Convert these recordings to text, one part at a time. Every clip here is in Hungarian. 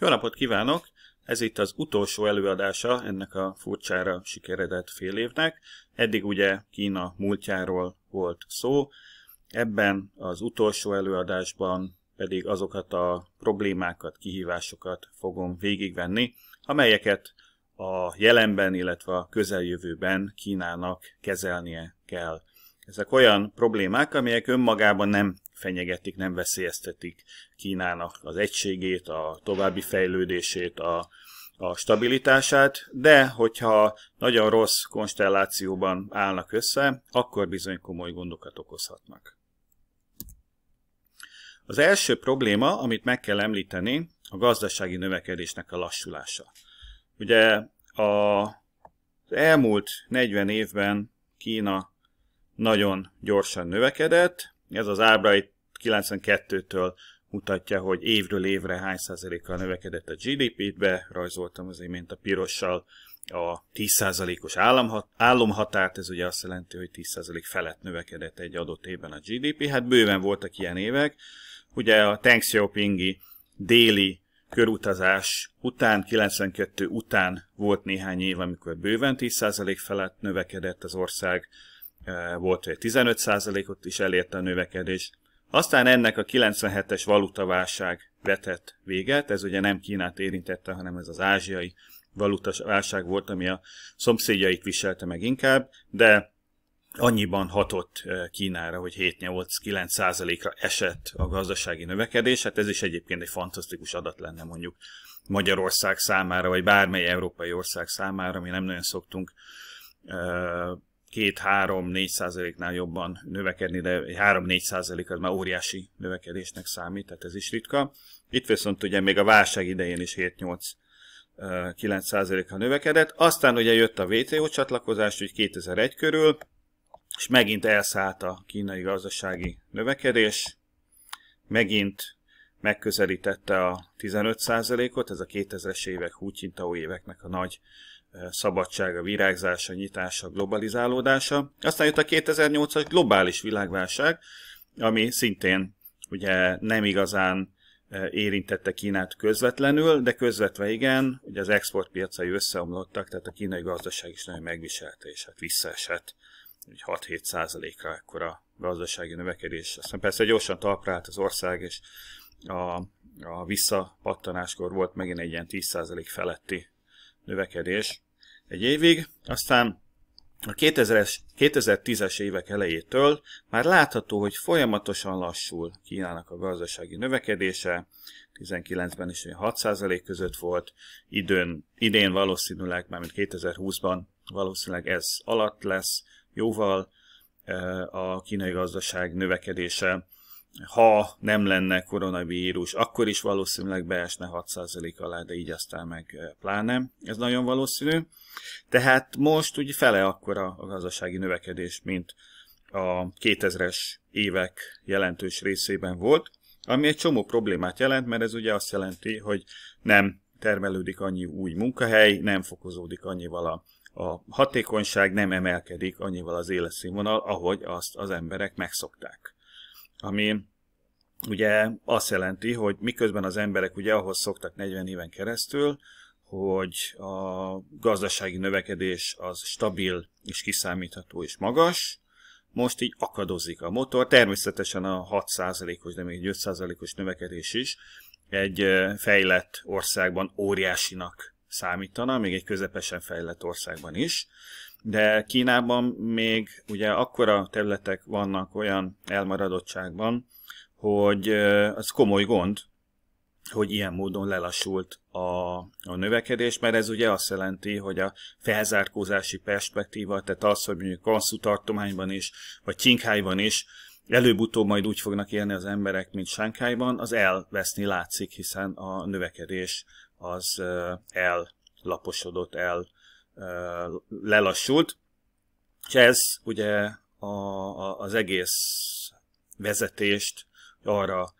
Jó napot kívánok! Ez itt az utolsó előadása ennek a furcsára sikeredett fél évnek. Eddig ugye Kína múltjáról volt szó, ebben az utolsó előadásban pedig azokat a problémákat, kihívásokat fogom végigvenni, amelyeket a jelenben, illetve a közeljövőben Kínának kezelnie kell. Ezek olyan problémák, amelyek önmagában nem fenyegetik, nem veszélyeztetik Kínának az egységét, a további fejlődését, a, a stabilitását, de hogyha nagyon rossz konstellációban állnak össze, akkor bizony komoly gondokat okozhatnak. Az első probléma, amit meg kell említeni, a gazdasági növekedésnek a lassulása. Ugye a, az elmúlt 40 évben Kína nagyon gyorsan növekedett, ez az ábra itt 92-től mutatja, hogy évről évre hány százalékkal növekedett a GDP-t, rajzoltam, az imént a pirossal a 10%-os államhat, államhatárt, ez ugye azt jelenti, hogy 10% felett növekedett egy adott évben a GDP, hát bőven voltak ilyen évek. Ugye a Deng Xiaopingi déli körutazás után, 92 után volt néhány év, amikor bőven 10% felett növekedett az ország Eh, volt, hogy 15%-ot is elérte a növekedés. Aztán ennek a 97-es valutaválság vetett véget, ez ugye nem Kínát érintette, hanem ez az ázsiai valutaválság volt, ami a szomszédjait viselte meg inkább, de annyiban hatott eh, Kínára, hogy 7-8-9 ra esett a gazdasági növekedés, hát ez is egyébként egy fantasztikus adat lenne mondjuk Magyarország számára, vagy bármely európai ország számára, mi nem nagyon szoktunk eh, 2-3-4 százaléknál jobban növekedni, de 3-4 százalék az már óriási növekedésnek számít, tehát ez is ritka. Itt viszont ugye még a válság idején is 7-8-9 százalékkal növekedett. Aztán ugye jött a WTO csatlakozás, úgy 2001 körül, és megint elszállt a kínai gazdasági növekedés, megint megközelítette a 15%-ot, ez a 2000-es évek, Hu éveknek a nagy szabadsága, virágzása, nyitása, globalizálódása. Aztán jött a 2008-as globális világválság, ami szintén ugye nem igazán e, érintette Kínát közvetlenül, de közvetve igen, ugye az exportpiacai összeomlottak, tehát a kínai gazdaság is nagyon megviselte, és hát visszaesett 6-7 százalékra ekkora gazdasági növekedés. Aztán persze gyorsan talpra állt az ország, és a, a visszapattanáskor volt megint egy ilyen 10% feletti növekedés egy évig, aztán a 2010-es évek elejétől már látható, hogy folyamatosan lassul Kínának a gazdasági növekedése, 19-ben is 6% között volt, időn, idén valószínűleg, mármint 2020-ban valószínűleg ez alatt lesz jóval eh, a kínai gazdaság növekedése, ha nem lenne koronavírus, akkor is valószínűleg beesne 6% alá, de így aztán meg eh, pláne. Ez nagyon valószínű. Tehát most ugye fele akkora a gazdasági növekedés, mint a 2000-es évek jelentős részében volt, ami egy csomó problémát jelent, mert ez ugye azt jelenti, hogy nem termelődik annyi új munkahely, nem fokozódik annyival a, a hatékonyság, nem emelkedik annyival az életszínvonal, ahogy azt az emberek megszokták ami ugye azt jelenti, hogy miközben az emberek ugye ahhoz szoktak 40 éven keresztül, hogy a gazdasági növekedés az stabil és kiszámítható és magas, most így akadozik a motor, természetesen a 6%-os, de még 5%-os növekedés is egy fejlett országban óriásinak számítana, még egy közepesen fejlett országban is, de Kínában még ugye akkora területek vannak olyan elmaradottságban, hogy ez komoly gond, hogy ilyen módon lelassult a, a növekedés, mert ez ugye azt jelenti, hogy a felzárkózási perspektíva, tehát az, hogy mondjuk Kanszú tartományban is, vagy Csinkhájban is, előbb-utóbb majd úgy fognak élni az emberek, mint Sánkhájban, az elveszni látszik, hiszen a növekedés az ellaposodott, el lelassult, és ez ugye a, a, az egész vezetést arra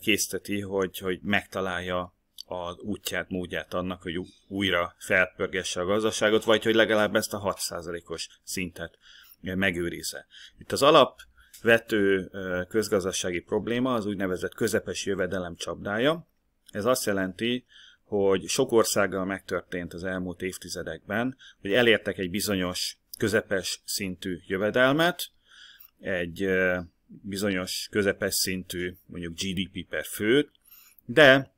készteti, hogy, hogy megtalálja az útját, módját annak, hogy újra felpörgesse a gazdaságot, vagy hogy legalább ezt a 6%-os szintet megőrize. Itt az alapvető közgazdasági probléma az úgynevezett közepes jövedelem csapdája. Ez azt jelenti, hogy sok országgal megtörtént az elmúlt évtizedekben, hogy elértek egy bizonyos közepes szintű jövedelmet, egy bizonyos közepes szintű mondjuk GDP per főt, de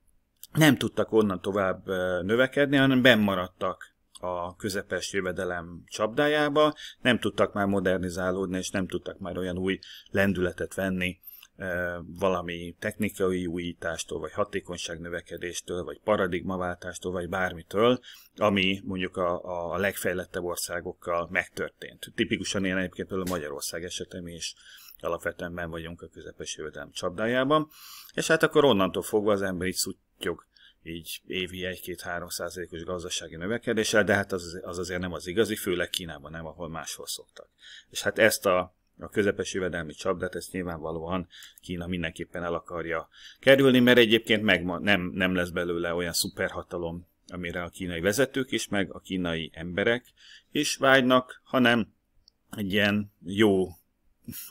nem tudtak onnan tovább növekedni, hanem bennmaradtak a közepes jövedelem csapdájába, nem tudtak már modernizálódni, és nem tudtak már olyan új lendületet venni, valami technikai újítástól, vagy hatékonyságnövekedéstől, vagy paradigmaváltástól, vagy bármitől, ami mondjuk a, a legfejlettebb országokkal megtörtént. Tipikusan én egyébként például Magyarország esetem is alapvetően ben vagyunk a közepes jövedelem csapdájában, és hát akkor onnantól fogva az ember így szutyog így évi 1-2-3 százalékos gazdasági növekedéssel, de hát az, az azért nem az igazi, főleg Kínában nem, ahol máshol szoktak. És hát ezt a a közepes jövedelmi csapdát, ezt nyilvánvalóan Kína mindenképpen el akarja kerülni, mert egyébként meg nem, nem lesz belőle olyan szuperhatalom, amire a kínai vezetők is, meg a kínai emberek is vágynak, hanem egy ilyen jó,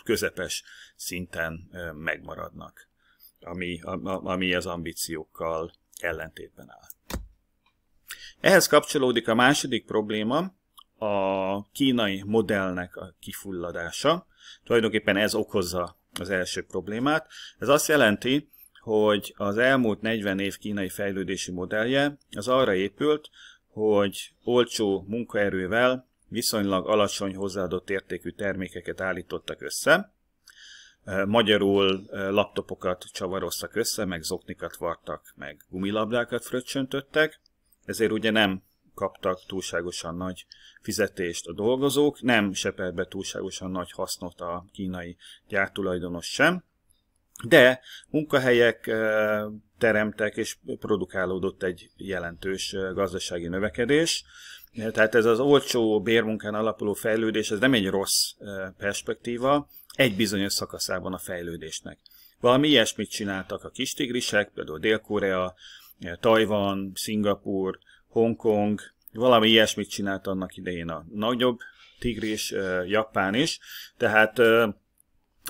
közepes szinten megmaradnak, ami, ami az ambíciókkal ellentétben áll. Ehhez kapcsolódik a második probléma, a kínai modellnek a kifulladása, Tulajdonképpen ez okozza az első problémát. Ez azt jelenti, hogy az elmúlt 40 év kínai fejlődési modellje az arra épült, hogy olcsó munkaerővel viszonylag alacsony hozzáadott értékű termékeket állítottak össze. Magyarul laptopokat csavaroztak össze, meg zoknikat vartak, meg gumilabdákat fröccsöntöttek, ezért ugye nem kaptak túlságosan nagy fizetést a dolgozók, nem sepert be túlságosan nagy hasznot a kínai gyártulajdonos sem, de munkahelyek eh, teremtek és produkálódott egy jelentős eh, gazdasági növekedés. Tehát ez az olcsó bérmunkán alapuló fejlődés, ez nem egy rossz eh, perspektíva, egy bizonyos szakaszában a fejlődésnek. Valami ilyesmit csináltak a kistigrisek, például Dél-Korea, Tajvan, Szingapur, Hongkong, valami ilyesmit csinált annak idején a nagyobb tigris, Japán is. Tehát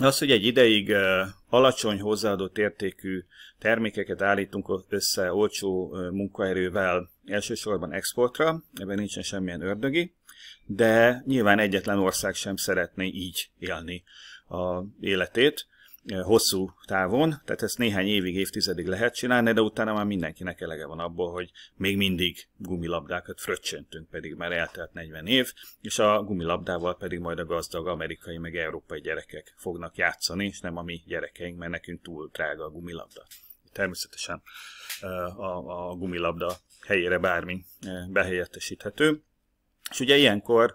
az, hogy egy ideig alacsony hozzáadott értékű termékeket állítunk össze olcsó munkaerővel, elsősorban exportra, ebben nincsen semmilyen ördögi, de nyilván egyetlen ország sem szeretné így élni a életét hosszú távon, tehát ezt néhány évig, évtizedig lehet csinálni, de utána már mindenkinek elege van abból, hogy még mindig gumilabdákat fröccsöntünk, pedig már eltelt 40 év, és a gumilabdával pedig majd a gazdag amerikai meg európai gyerekek fognak játszani, és nem a mi gyerekeink, mert nekünk túl drága a gumilabda. Természetesen eh, a, a gumilabda helyére bármi eh, behelyettesíthető. És ugye ilyenkor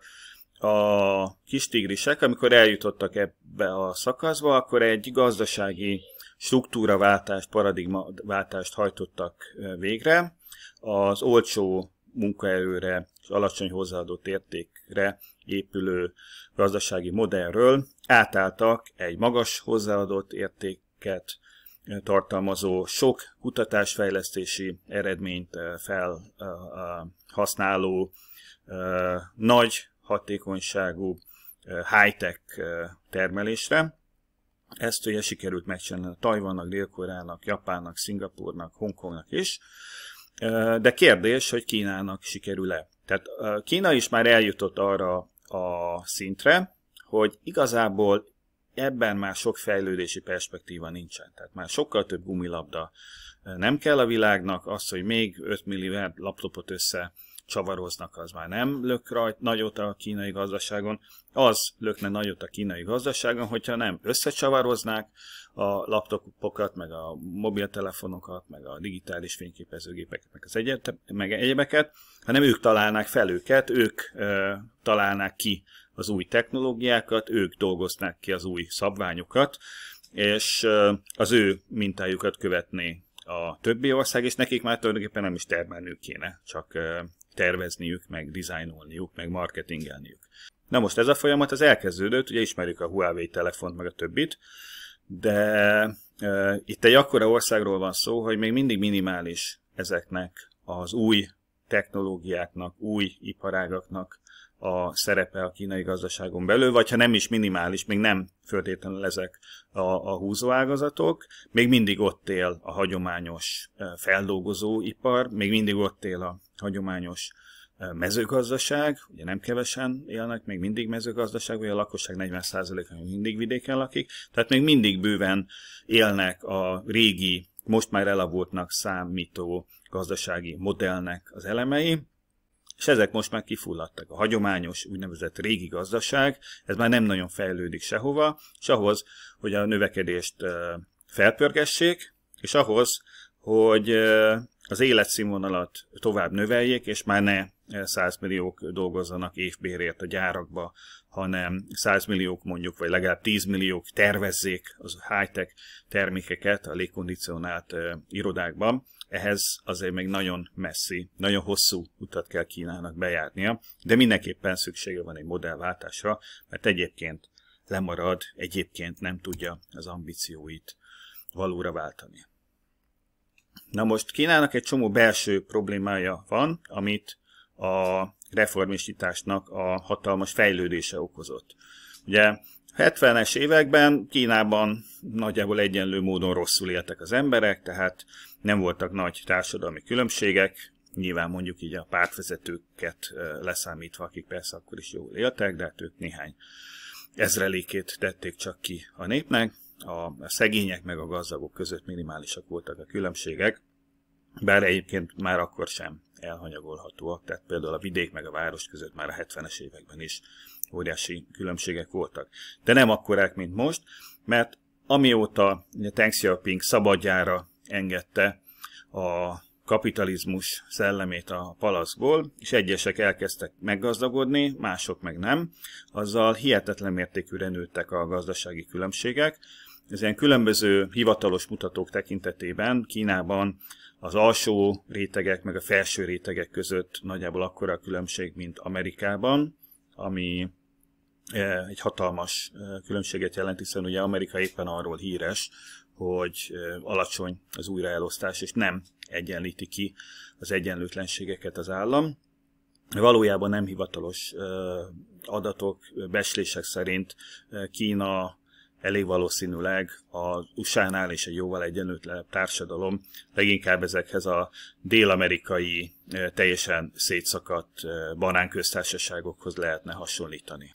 a kis tigrisek, amikor eljutottak ebbe a szakaszba, akkor egy gazdasági struktúraváltást, paradigmaváltást hajtottak végre. Az olcsó munkaerőre és alacsony hozzáadott értékre épülő gazdasági modellről átálltak egy magas hozzáadott értéket tartalmazó sok kutatásfejlesztési eredményt felhasználó nagy hatékonyságú eh, high-tech eh, termelésre. Ezt ugye sikerült megcsinálni a Tajvannak, Dél-Koreának, Japánnak, Szingapúrnak, Hongkongnak is. Eh, de kérdés, hogy Kínának sikerül-e. Tehát Kína is már eljutott arra a szintre, hogy igazából ebben már sok fejlődési perspektíva nincsen. Tehát már sokkal több gumilabda nem kell a világnak, az, hogy még 5 milliárd laptopot össze csavaroznak, az már nem lök rajt nagyot a kínai gazdaságon, az lökne nagyot a kínai gazdaságon, hogyha nem összecsavaroznák a laptopokat, meg a mobiltelefonokat, meg a digitális fényképezőgépeket, meg az egyet, meg egyebeket, hanem ők találnák fel őket, ők ö, találnák ki az új technológiákat, ők dolgoznák ki az új szabványokat, és ö, az ő mintájukat követné a többi ország, és nekik már tulajdonképpen nem is termelniük kéne, csak tervezniük, meg dizájnolniuk, meg marketingelniük. Na most ez a folyamat az elkezdődött, ugye ismerjük a Huawei telefont, meg a többit, de e, itt egy akkora országról van szó, hogy még mindig minimális ezeknek az új technológiáknak, új iparágaknak a szerepe a kínai gazdaságon belül, vagy ha nem is minimális, még nem föltétlenül ezek a, a húzóágazatok, még mindig ott él a hagyományos e, feldolgozóipar, még mindig ott él a hagyományos e, mezőgazdaság, ugye nem kevesen élnek, még mindig mezőgazdaság, vagy a lakosság 40%-a még mindig vidéken lakik, tehát még mindig bőven élnek a régi, most már elavultnak számító gazdasági modellnek az elemei, és ezek most már kifulladtak. A hagyományos úgynevezett régi gazdaság, ez már nem nagyon fejlődik sehova, és ahhoz, hogy a növekedést felpörgessék, és ahhoz, hogy az életszínvonalat tovább növeljék, és már ne 100 milliók dolgozzanak évbérért a gyárakba, hanem 100 milliók mondjuk, vagy legalább 10 milliók tervezzék az high-tech termékeket a légkondicionált irodákban, ehhez azért még nagyon messzi, nagyon hosszú utat kell Kínának bejárnia, de mindenképpen szüksége van egy modellváltásra, mert egyébként lemarad, egyébként nem tudja az ambícióit valóra váltani. Na most Kínának egy csomó belső problémája van, amit a reformistításnak a hatalmas fejlődése okozott. Ugye 70-es években Kínában nagyjából egyenlő módon rosszul éltek az emberek, tehát nem voltak nagy társadalmi különbségek, nyilván mondjuk így a pártvezetőket leszámítva, akik persze akkor is jól éltek, de hát ők néhány ezrelékét tették csak ki a népnek, a szegények meg a gazdagok között minimálisak voltak a különbségek, bár egyébként már akkor sem elhanyagolhatóak, tehát például a vidék meg a város között már a 70-es években is óriási különbségek voltak. De nem akkorák, mint most, mert amióta a Xiaoping szabadjára engedte a kapitalizmus szellemét a palaszból, és egyesek elkezdtek meggazdagodni, mások meg nem, azzal hihetetlen mértékűre nőttek a gazdasági különbségek. Ezen különböző hivatalos mutatók tekintetében Kínában az alsó rétegek meg a felső rétegek között nagyjából akkora a különbség, mint Amerikában, ami eh, egy hatalmas eh, különbséget jelent, hiszen ugye Amerika éppen arról híres, hogy alacsony az újraelosztás, és nem egyenlíti ki az egyenlőtlenségeket az állam. Valójában nem hivatalos adatok, beslések szerint Kína elég valószínűleg a USA-nál és egy jóval egyenlőtlenebb társadalom leginkább ezekhez a dél-amerikai teljesen szétszakadt banánköztársaságokhoz lehetne hasonlítani.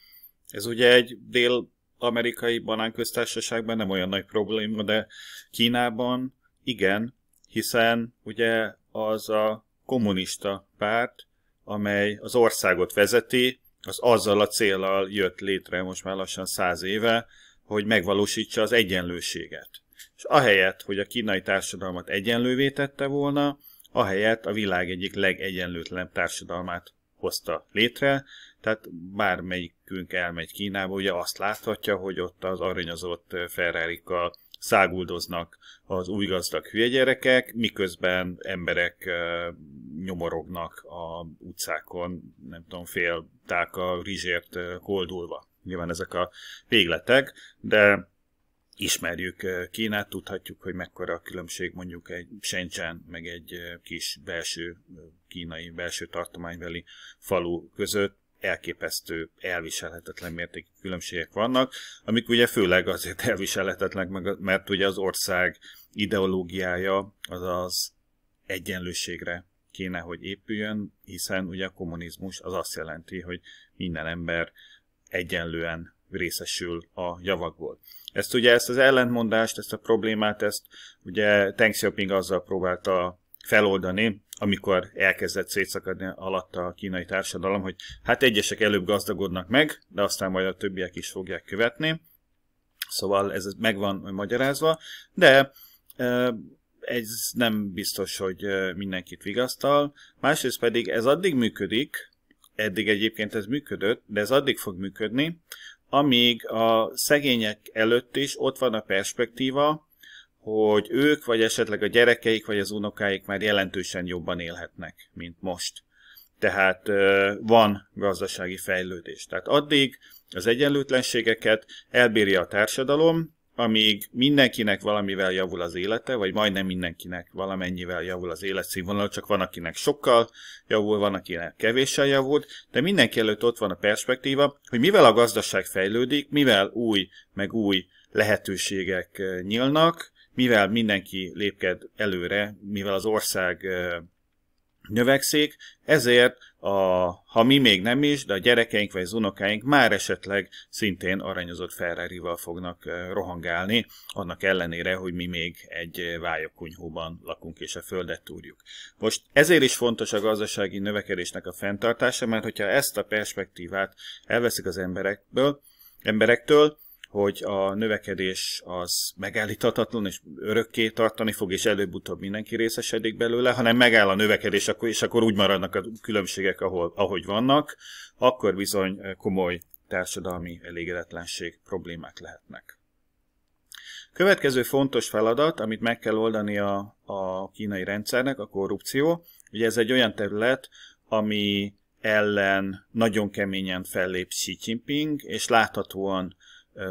Ez ugye egy dél amerikai banánköztársaságban nem olyan nagy probléma, de Kínában igen, hiszen ugye az a kommunista párt, amely az országot vezeti, az azzal a célral jött létre most már lassan száz éve, hogy megvalósítsa az egyenlőséget. És ahelyett, hogy a kínai társadalmat egyenlővé tette volna, ahelyett a világ egyik legegyenlőtlenebb társadalmát hozta létre, tehát bármelyikünk elmegy Kínába, ugye azt láthatja, hogy ott az aranyozott ferrari száguldoznak az új gazdag hülye gyerekek, miközben emberek nyomorognak a utcákon, nem tudom, fél tálka rizsért koldulva. Nyilván ezek a végletek, de ismerjük Kínát, tudhatjuk, hogy mekkora a különbség mondjuk egy Shenzhen, meg egy kis belső kínai, belső tartománybeli falu között, elképesztő, elviselhetetlen mértékű különbségek vannak, amik ugye főleg azért elviselhetetlenek, mert ugye az ország ideológiája az az egyenlőségre kéne, hogy épüljön, hiszen ugye a kommunizmus az azt jelenti, hogy minden ember egyenlően részesül a javakból. Ezt ugye, ezt az ellentmondást, ezt a problémát, ezt ugye Deng Xiaoping azzal próbálta feloldani, amikor elkezdett szétszakadni alatt a kínai társadalom, hogy hát egyesek előbb gazdagodnak meg, de aztán majd a többiek is fogják követni. Szóval ez megvan magyarázva, de ez nem biztos, hogy mindenkit vigasztal. Másrészt pedig ez addig működik, eddig egyébként ez működött, de ez addig fog működni, amíg a szegények előtt is ott van a perspektíva, hogy ők, vagy esetleg a gyerekeik, vagy az unokáik már jelentősen jobban élhetnek, mint most. Tehát van gazdasági fejlődés. Tehát addig az egyenlőtlenségeket elbírja a társadalom, amíg mindenkinek valamivel javul az élete, vagy majdnem mindenkinek valamennyivel javul az életszínvonal, csak van, akinek sokkal javul, van, akinek kevéssel javul, de mindenki előtt ott van a perspektíva, hogy mivel a gazdaság fejlődik, mivel új, meg új lehetőségek nyílnak, mivel mindenki lépked előre, mivel az ország növekszik, ezért a, ha mi még nem is, de a gyerekeink vagy az unokáink már esetleg szintén aranyozott ferrari fognak rohangálni, annak ellenére, hogy mi még egy vályokkunyhóban lakunk és a földet túrjuk. Most ezért is fontos a gazdasági növekedésnek a fenntartása, mert hogyha ezt a perspektívát elveszik az emberekből, emberektől, hogy a növekedés az megállíthatatlan, és örökké tartani fog, és előbb-utóbb mindenki részesedik belőle, hanem megáll a növekedés, akkor, és akkor úgy maradnak a különbségek, ahol, ahogy vannak, akkor bizony komoly társadalmi elégedetlenség problémák lehetnek. Következő fontos feladat, amit meg kell oldani a, a kínai rendszernek, a korrupció. Ugye ez egy olyan terület, ami ellen nagyon keményen fellép Xi Jinping, és láthatóan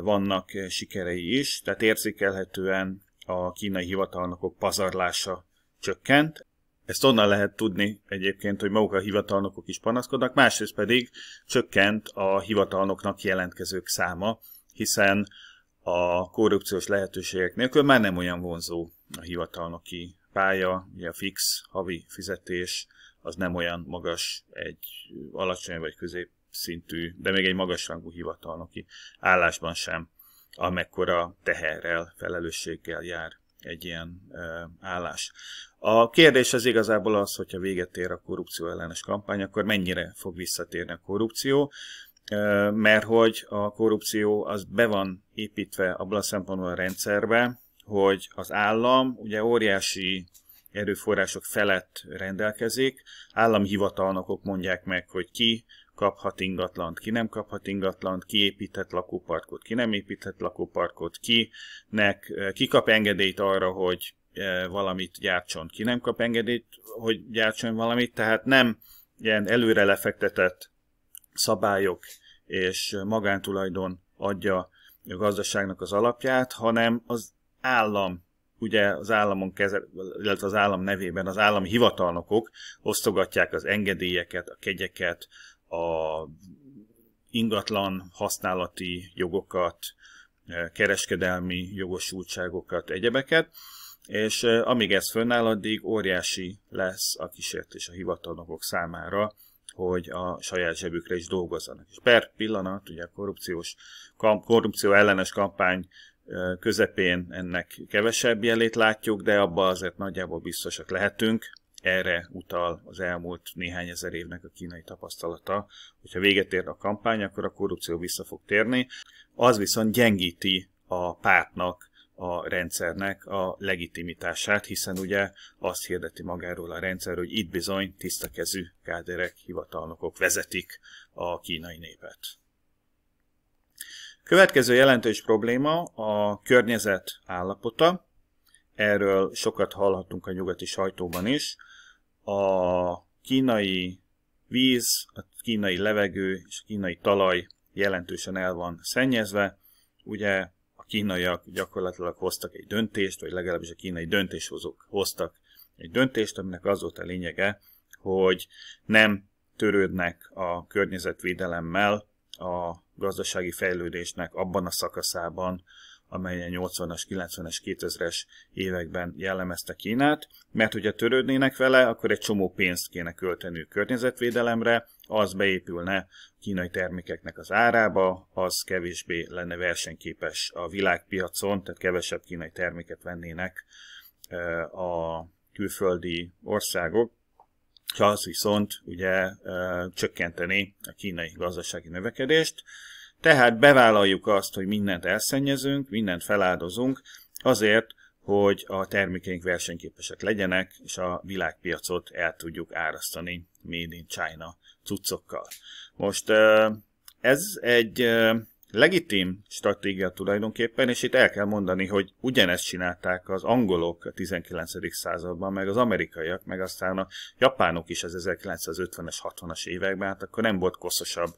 vannak eh, sikerei is, tehát érzékelhetően a kínai hivatalnokok pazarlása csökkent. Ezt onnan lehet tudni egyébként, hogy maguk a hivatalnokok is panaszkodnak, másrészt pedig csökkent a hivatalnoknak jelentkezők száma, hiszen a korrupciós lehetőségek nélkül már nem olyan vonzó a hivatalnoki pálya, ugye a fix havi fizetés az nem olyan magas egy alacsony vagy közép szintű, de még egy magasrangú hivatalnoki állásban sem, amekkora teherrel, felelősséggel jár egy ilyen ö, állás. A kérdés az igazából az, hogyha véget ér a korrupció ellenes kampány, akkor mennyire fog visszatérni a korrupció, ö, mert hogy a korrupció az be van építve abban a szempontból a rendszerbe, hogy az állam ugye óriási erőforrások felett rendelkezik, államhivatalnokok hivatalnokok mondják meg, hogy ki kaphat ingatlant, ki nem kaphat ingatlant, ki építhet lakóparkot, ki nem építhet lakóparkot, ki nek, ki kap engedélyt arra, hogy e, valamit gyártson, ki nem kap engedélyt, hogy gyártson valamit, tehát nem ilyen előre lefektetett szabályok és magántulajdon adja a gazdaságnak az alapját, hanem az állam ugye az államon kezel, illetve az állam nevében az állami hivatalnokok osztogatják az engedélyeket, a kegyeket, a ingatlan használati jogokat, eh, kereskedelmi jogosultságokat, egyebeket, és eh, amíg ez fönnáll, addig óriási lesz a kísértés a hivatalnokok számára, hogy a saját zsebükre is dolgozzanak. És per pillanat, ugye a korrupciós, korrupció ellenes kampány eh, közepén ennek kevesebb jelét látjuk, de abba azért nagyjából biztosak lehetünk, erre utal az elmúlt néhány ezer évnek a kínai tapasztalata, hogyha véget ér a kampány, akkor a korrupció vissza fog térni. Az viszont gyengíti a pártnak, a rendszernek a legitimitását, hiszen ugye azt hirdeti magáról a rendszer, hogy itt bizony tiszta kezű káderek, hivatalnokok vezetik a kínai népet. Következő jelentős probléma a környezet állapota. Erről sokat hallhatunk a nyugati sajtóban is a kínai víz, a kínai levegő és a kínai talaj jelentősen el van szennyezve. Ugye a kínaiak gyakorlatilag hoztak egy döntést, vagy legalábbis a kínai döntéshozók hoztak egy döntést, aminek az volt a lényege, hogy nem törődnek a környezetvédelemmel a gazdasági fejlődésnek abban a szakaszában, amelyen 80-as, 90-es, 2000-es években jellemezte Kínát, mert hogyha törődnének vele, akkor egy csomó pénzt kéne költeni környezetvédelemre, az beépülne kínai termékeknek az árába, az kevésbé lenne versenyképes a világpiacon, tehát kevesebb kínai terméket vennének a külföldi országok, Ha az viszont ugye csökkenteni a kínai gazdasági növekedést, tehát bevállaljuk azt, hogy mindent elszennyezünk, mindent feláldozunk, azért, hogy a termékeink versenyképesek legyenek, és a világpiacot el tudjuk árasztani Made in China cuccokkal. Most ez egy legitim stratégia tulajdonképpen, és itt el kell mondani, hogy ugyanezt csinálták az angolok a 19. században, meg az amerikaiak, meg aztán a japánok is az 1950-es, 60-as években, hát akkor nem volt koszosabb,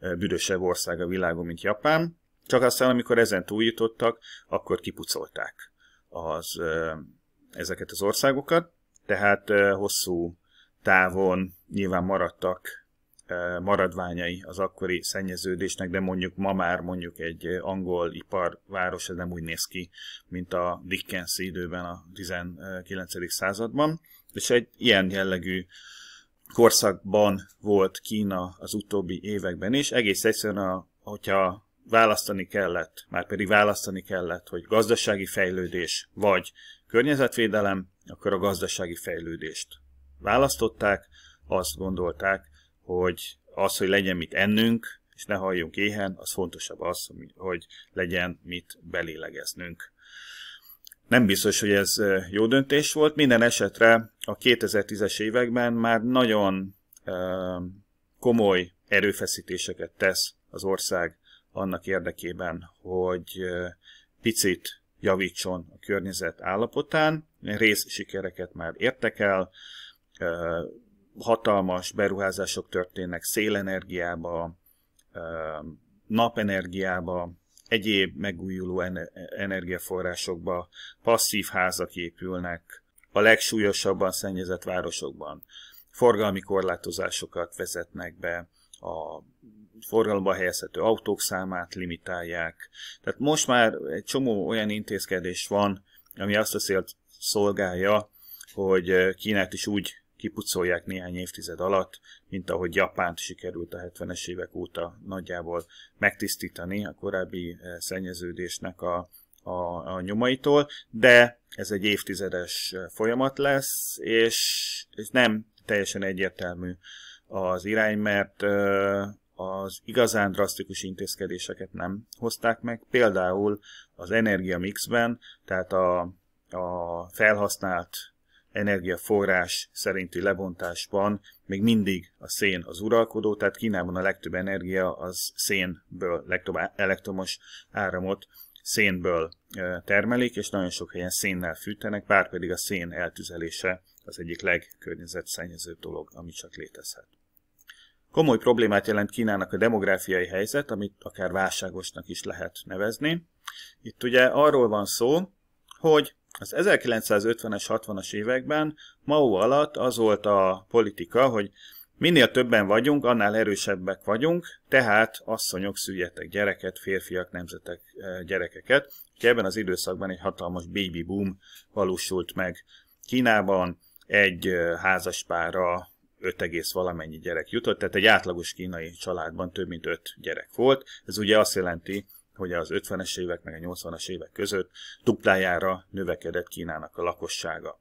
büdösebb ország a világon, mint Japán, csak aztán, amikor ezen túljutottak, akkor kipucolták az, ezeket az országokat, tehát hosszú távon nyilván maradtak maradványai az akkori szennyeződésnek, de mondjuk ma már mondjuk egy angol iparváros, ez nem úgy néz ki, mint a Dickens időben a 19. században. És egy ilyen jellegű korszakban volt Kína az utóbbi években is. Egész egyszerűen, a, hogyha választani kellett, már pedig választani kellett, hogy gazdasági fejlődés vagy környezetvédelem, akkor a gazdasági fejlődést választották, azt gondolták, hogy az, hogy legyen mit ennünk, és ne halljunk éhen, az fontosabb az, hogy legyen mit belélegeznünk. Nem biztos, hogy ez jó döntés volt, minden esetre a 2010-es években már nagyon komoly erőfeszítéseket tesz az ország annak érdekében, hogy picit javítson a környezet állapotán. Rész sikereket már értek el, hatalmas beruházások történnek szélenergiába, napenergiába, egyéb megújuló energiaforrásokba, passzív házak épülnek a legsúlyosabban szennyezett városokban. Forgalmi korlátozásokat vezetnek be, a forgalomba helyezhető autók számát limitálják. Tehát most már egy csomó olyan intézkedés van, ami azt a szélt szolgálja, hogy Kínát is úgy kipucolják néhány évtized alatt, mint ahogy Japánt sikerült a 70-es évek óta nagyjából megtisztítani a korábbi eh, szennyeződésnek a, a, a nyomaitól, de ez egy évtizedes eh, folyamat lesz, és és nem teljesen egyértelmű az irány, mert eh, az igazán drasztikus intézkedéseket nem hozták meg, például az energiamixben, tehát a, a felhasznált energiaforrás szerinti lebontásban még mindig a szén az uralkodó, tehát Kínában a legtöbb energia az szénből, legtöbb elektromos áramot szénből termelik, és nagyon sok helyen szénnel fűtenek, bár pedig a szén eltüzelése az egyik legkörnyezetszennyezőbb dolog, ami csak létezhet. Komoly problémát jelent Kínának a demográfiai helyzet, amit akár válságosnak is lehet nevezni. Itt ugye arról van szó, hogy az 1950-es, 60-as években Mao alatt az volt a politika, hogy minél többen vagyunk, annál erősebbek vagyunk, tehát asszonyok szüljetek gyereket, férfiak nemzetek eh, gyerekeket. Úgyhogy ebben az időszakban egy hatalmas baby boom valósult meg Kínában, egy eh, házaspára 5, valamennyi gyerek jutott, tehát egy átlagos kínai családban több mint 5 gyerek volt. Ez ugye azt jelenti, hogy az 50-es évek meg a 80-as évek között duplájára növekedett Kínának a lakossága.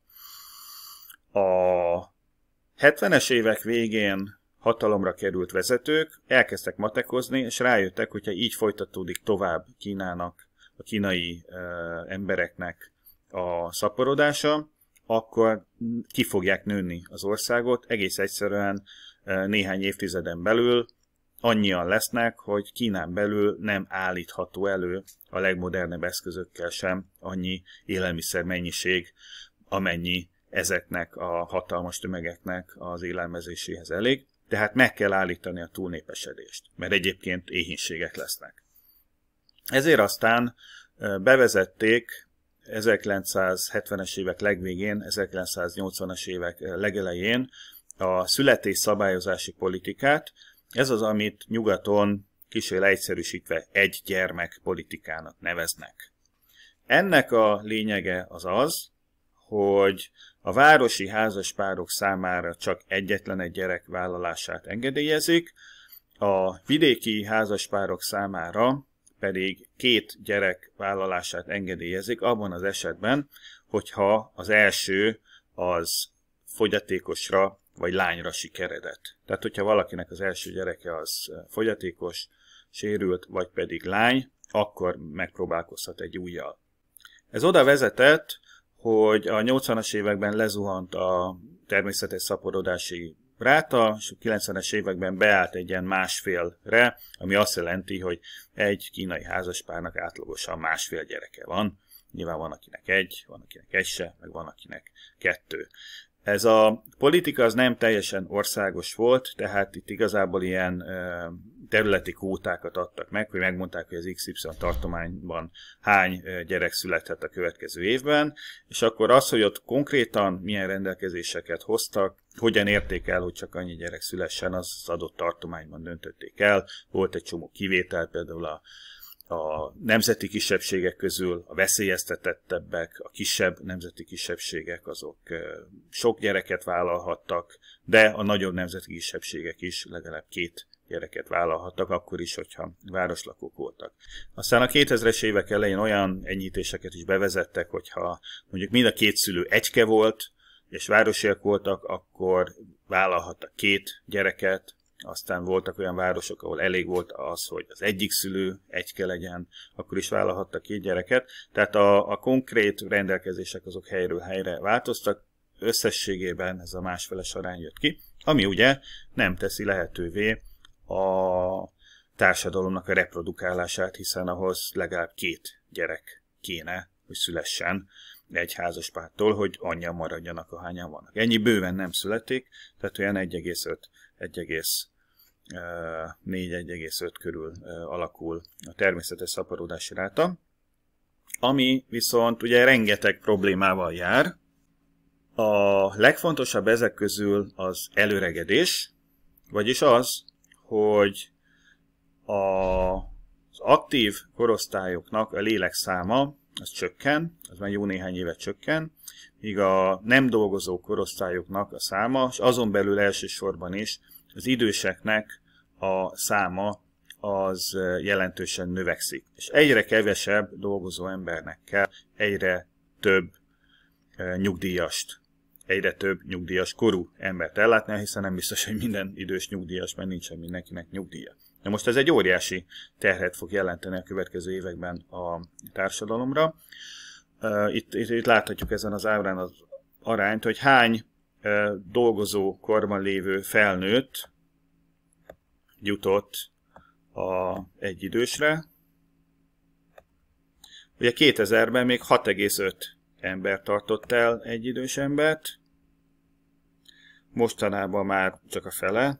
A 70-es évek végén hatalomra került vezetők elkezdtek matekozni, és rájöttek, hogyha így folytatódik tovább Kínának, a kínai e, embereknek a szaporodása, akkor ki fogják nőni az országot, egész egyszerűen e, néhány évtizeden belül annyian lesznek, hogy Kínán belül nem állítható elő a legmodernebb eszközökkel sem annyi élelmiszer mennyiség, amennyi ezeknek a hatalmas tömegeknek az élelmezéséhez elég. Tehát meg kell állítani a túlnépesedést, mert egyébként éhínségek lesznek. Ezért aztán bevezették 1970-es évek legvégén, 1980-as évek legelején a születésszabályozási politikát, ez az, amit nyugaton kisé leegyszerűsítve egy gyermek politikának neveznek. Ennek a lényege az az, hogy a városi házaspárok számára csak egyetlen egy gyerek vállalását engedélyezik, a vidéki házaspárok számára pedig két gyerek vállalását engedélyezik abban az esetben, hogyha az első az fogyatékosra vagy lányra sikeredett. Tehát, hogyha valakinek az első gyereke az eh, fogyatékos, sérült, vagy pedig lány, akkor megpróbálkozhat egy újjal. Ez oda vezetett, hogy a 80-as években lezuhant a természetes szaporodási ráta, és a 90-es években beállt egy ilyen másfélre, ami azt jelenti, hogy egy kínai házaspárnak átlagosan másfél gyereke van. Nyilván van akinek egy, van akinek egy se, meg van akinek kettő. Ez a politika az nem teljesen országos volt, tehát itt igazából ilyen területi kótákat adtak meg, hogy megmondták, hogy az XY tartományban hány gyerek születhet a következő évben, és akkor az, hogy ott konkrétan milyen rendelkezéseket hoztak, hogyan érték el, hogy csak annyi gyerek szülessen, az, az adott tartományban döntötték el. Volt egy csomó kivétel, például a a nemzeti kisebbségek közül a veszélyeztetettebbek, a kisebb nemzeti kisebbségek, azok sok gyereket vállalhattak, de a nagyobb nemzeti kisebbségek is legalább két gyereket vállalhattak, akkor is, hogyha városlakók voltak. Aztán a 2000-es évek elején olyan enyhítéseket is bevezettek, hogyha mondjuk mind a két szülő egyke volt, és városiak voltak, akkor vállalhattak két gyereket, aztán voltak olyan városok, ahol elég volt az, hogy az egyik szülő kell legyen, akkor is vállalhatta két gyereket. Tehát a, a konkrét rendelkezések azok helyről helyre változtak, összességében ez a másfeles arány jött ki, ami ugye nem teszi lehetővé a társadalomnak a reprodukálását, hiszen ahhoz legalább két gyerek kéne, hogy szülessen egy házaspártól, hogy annyian maradjanak, ahányan vannak. Ennyi bőven nem születik, tehát olyan 1,5 1,4-1,5 körül alakul a természetes szaporodási ráta, ami viszont ugye rengeteg problémával jár. A legfontosabb ezek közül az előregedés, vagyis az, hogy a, az aktív korosztályoknak a lélekszáma az csökken, az már jó néhány éve csökken, míg a nem dolgozó korosztályoknak a száma, és azon belül elsősorban is az időseknek a száma az jelentősen növekszik. És egyre kevesebb dolgozó embernek kell egyre több nyugdíjast, egyre több nyugdíjas korú embert ellátni, hiszen nem biztos, hogy minden idős nyugdíjas, mert nincsen mindenkinek nyugdíja. Na most ez egy óriási terhet fog jelenteni a következő években a társadalomra. Itt, itt, itt láthatjuk ezen az ábrán az arányt, hogy hány dolgozó korban lévő felnőtt jutott a, egy idősre. Ugye 2000-ben még 6,5 ember tartott el egy idős embert, mostanában már csak a fele,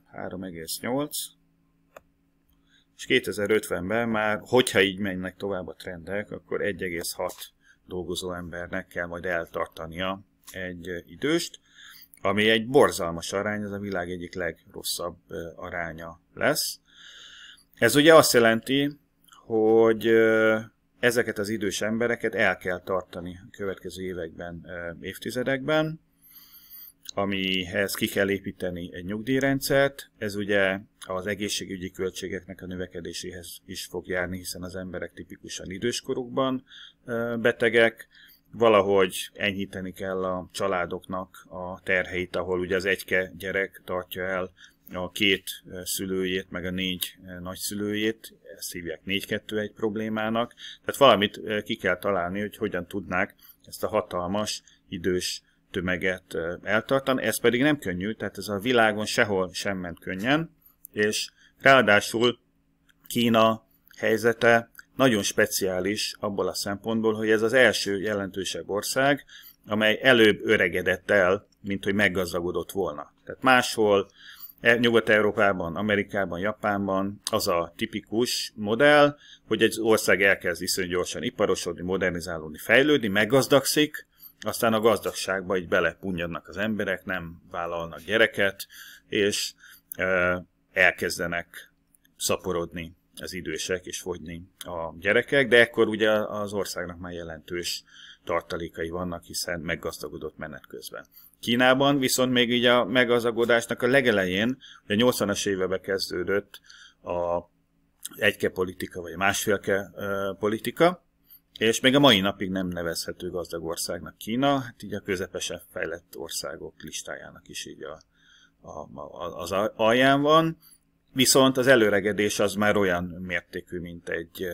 és 2050-ben már, hogyha így mennek tovább a trendek, akkor 1,6 dolgozó embernek kell majd eltartania egy időst, ami egy borzalmas arány, ez a világ egyik legrosszabb aránya lesz. Ez ugye azt jelenti, hogy ezeket az idős embereket el kell tartani a következő években, évtizedekben, amihez ki kell építeni egy nyugdíjrendszert. Ez ugye az egészségügyi költségeknek a növekedéséhez is fog járni, hiszen az emberek tipikusan időskorukban betegek, valahogy enyhíteni kell a családoknak a terheit, ahol ugye az egyke gyerek tartja el a két szülőjét, meg a négy nagyszülőjét, ezt hívják 4-2-1 problémának. Tehát valamit ki kell találni, hogy hogyan tudnák ezt a hatalmas idős tömeget eltartani, ez pedig nem könnyű, tehát ez a világon sehol sem ment könnyen, és ráadásul Kína helyzete nagyon speciális abból a szempontból, hogy ez az első jelentősebb ország, amely előbb öregedett el, mint hogy meggazdagodott volna. Tehát máshol, e, Nyugat-Európában, Amerikában, Japánban az a tipikus modell, hogy egy ország elkezd iszonyú gyorsan iparosodni, modernizálódni, fejlődni, meggazdagszik, aztán a gazdagságba így belepunyadnak az emberek, nem vállalnak gyereket, és e, elkezdenek szaporodni az idősek és fogyni a gyerekek, de ekkor ugye az országnak már jelentős tartalékai vannak, hiszen meggazdagodott menet közben. Kínában viszont még így a meggazdagodásnak a legelején, a 80-as évebe kezdődött a egyke politika, vagy másfélke politika, és még a mai napig nem nevezhető gazdag országnak Kína, hát így a közepesen fejlett országok listájának is így a, a, a, az alján van. Viszont az előregedés az már olyan mértékű, mint egy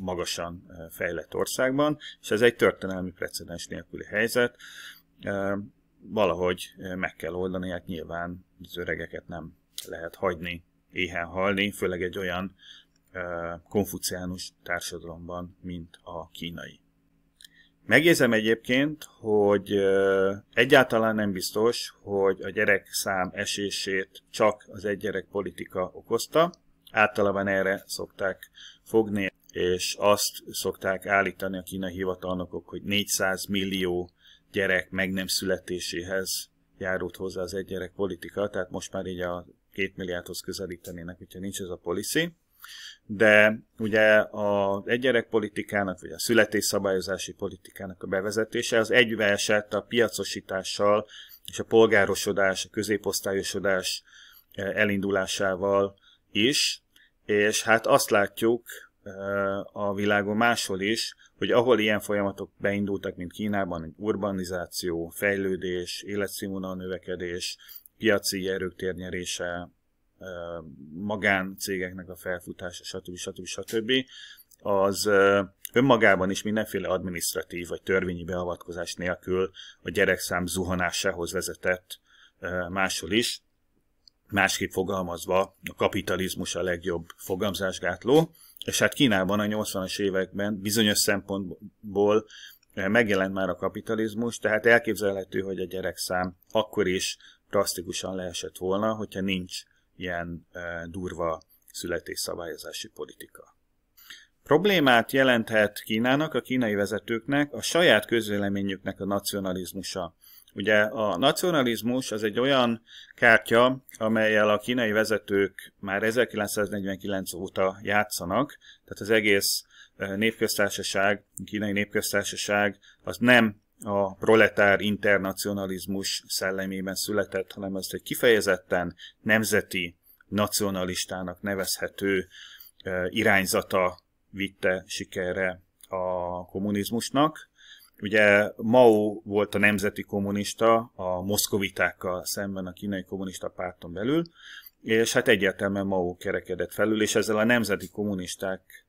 magasan fejlett országban, és ez egy történelmi precedens nélküli helyzet. Valahogy meg kell oldani, hát nyilván az öregeket nem lehet hagyni éhen halni, főleg egy olyan konfuciánus társadalomban, mint a kínai. Megjegyzem egyébként, hogy egyáltalán nem biztos, hogy a gyerek szám esését csak az gyerek politika okozta. Általában erre szokták fogni, és azt szokták állítani a kínai hivatalnokok, hogy 400 millió gyerek meg nem születéséhez járult hozzá az gyerek politika, tehát most már így a két milliárdhoz közelítenének, hogyha nincs ez a policy de ugye az politikának vagy a születésszabályozási politikának a bevezetése az egybeesett a piacosítással és a polgárosodás, a középosztályosodás eh, elindulásával is, és hát azt látjuk eh, a világon máshol is, hogy ahol ilyen folyamatok beindultak, mint Kínában, urbanizáció, fejlődés, életszínvonal növekedés, piaci erők térnyerése, magáncégeknek a felfutása, stb. stb. stb. az önmagában is mindenféle administratív vagy törvényi beavatkozás nélkül a gyerekszám zuhanásához vezetett máshol is. Másképp fogalmazva, a kapitalizmus a legjobb fogamzásgátló, és hát Kínában a 80-as években bizonyos szempontból megjelent már a kapitalizmus, tehát elképzelhető, hogy a gyerekszám akkor is drasztikusan leesett volna, hogyha nincs ilyen durva születésszabályozási politika. Problémát jelenthet Kínának, a kínai vezetőknek a saját közvéleményüknek a nacionalizmusa. Ugye a nacionalizmus az egy olyan kártya, amelyel a kínai vezetők már 1949 óta játszanak, tehát az egész népköztársaság, a kínai népköztársaság az nem a proletár internacionalizmus szellemében született, hanem ezt egy kifejezetten nemzeti nacionalistának nevezhető irányzata vitte sikerre a kommunizmusnak. Ugye Mao volt a nemzeti kommunista a moszkovitákkal szemben a kínai kommunista párton belül, és hát egyértelműen Mao kerekedett felül, és ezzel a nemzeti kommunisták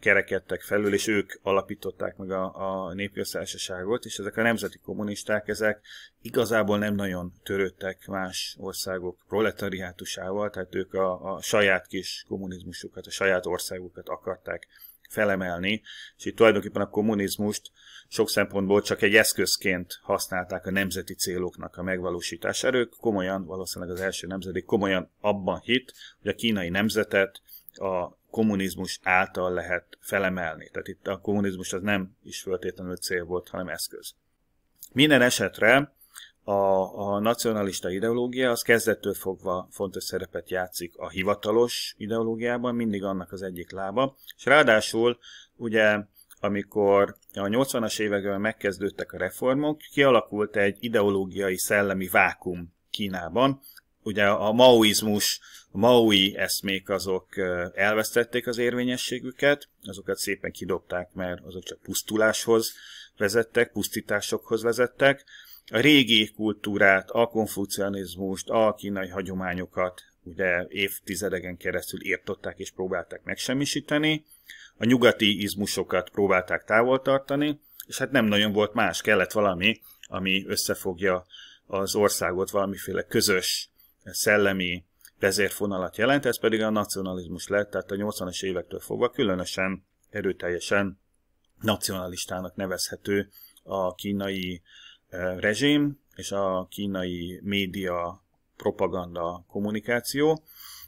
kerekedtek felül, és ők alapították meg a, a népjösszársaságot, és ezek a nemzeti kommunisták, ezek igazából nem nagyon törődtek más országok proletariátusával, tehát ők a, a saját kis kommunizmusukat, a saját országukat akarták felemelni, és itt tulajdonképpen a kommunizmust sok szempontból csak egy eszközként használták a nemzeti céloknak a megvalósítására. Ők komolyan, valószínűleg az első nemzedék komolyan abban hit, hogy a kínai nemzetet a kommunizmus által lehet felemelni. Tehát itt a kommunizmus az nem is föltétlenül cél volt, hanem eszköz. Minden esetre a, a nacionalista ideológia az kezdettől fogva fontos szerepet játszik a hivatalos ideológiában, mindig annak az egyik lába, és ráadásul ugye amikor a 80-as években megkezdődtek a reformok, kialakult egy ideológiai szellemi vákum Kínában, ugye a maoizmus, a maui eszmék azok elvesztették az érvényességüket, azokat szépen kidobták, mert azok csak pusztuláshoz vezettek, pusztításokhoz vezettek. A régi kultúrát, a konfucianizmust, a kínai hagyományokat ugye évtizedeken keresztül írtották és próbálták megsemmisíteni. A nyugati izmusokat próbálták távol tartani, és hát nem nagyon volt más, kellett valami, ami összefogja az országot valamiféle közös szellemi vezérfonalat jelent, ez pedig a nacionalizmus lett, tehát a 80-as évektől fogva különösen erőteljesen nacionalistának nevezhető a kínai eh, rezsim és a kínai média propaganda kommunikáció.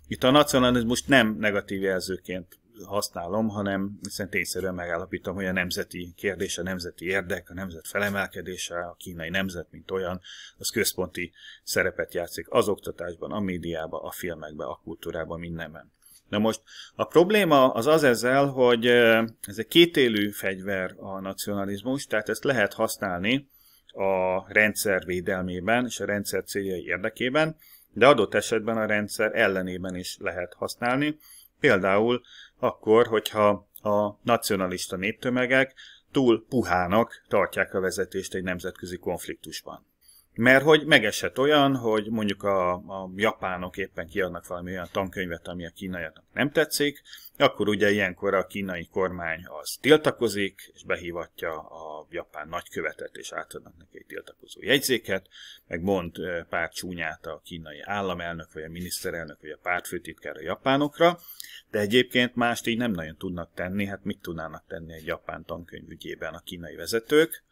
Itt a nacionalizmust nem negatív jelzőként használom, hanem hiszen tényszerűen megállapítom, hogy a nemzeti kérdés, a nemzeti érdek, a nemzet felemelkedése, a kínai nemzet, mint olyan, az központi szerepet játszik az oktatásban, a médiában, a filmekben, a kultúrában, mindenben. Na most a probléma az az ezzel, hogy ez egy kétélű fegyver a nacionalizmus, tehát ezt lehet használni a rendszer védelmében és a rendszer céljai érdekében, de adott esetben a rendszer ellenében is lehet használni. Például akkor, hogyha a nacionalista néptömegek túl puhának tartják a vezetést egy nemzetközi konfliktusban. Mert hogy megesett olyan, hogy mondjuk a, a japánok éppen kiadnak valami olyan tankönyvet, ami a kínaiaknak nem tetszik, akkor ugye ilyenkor a kínai kormány az tiltakozik, és behívatja a japán nagykövetet, és átadnak neki egy tiltakozó jegyzéket, meg mond pár csúnyát a kínai államelnök, vagy a miniszterelnök, vagy a pártfőtitkár a japánokra, de egyébként mást így nem nagyon tudnak tenni, hát mit tudnának tenni egy japán tankönyv ügyében a kínai vezetők,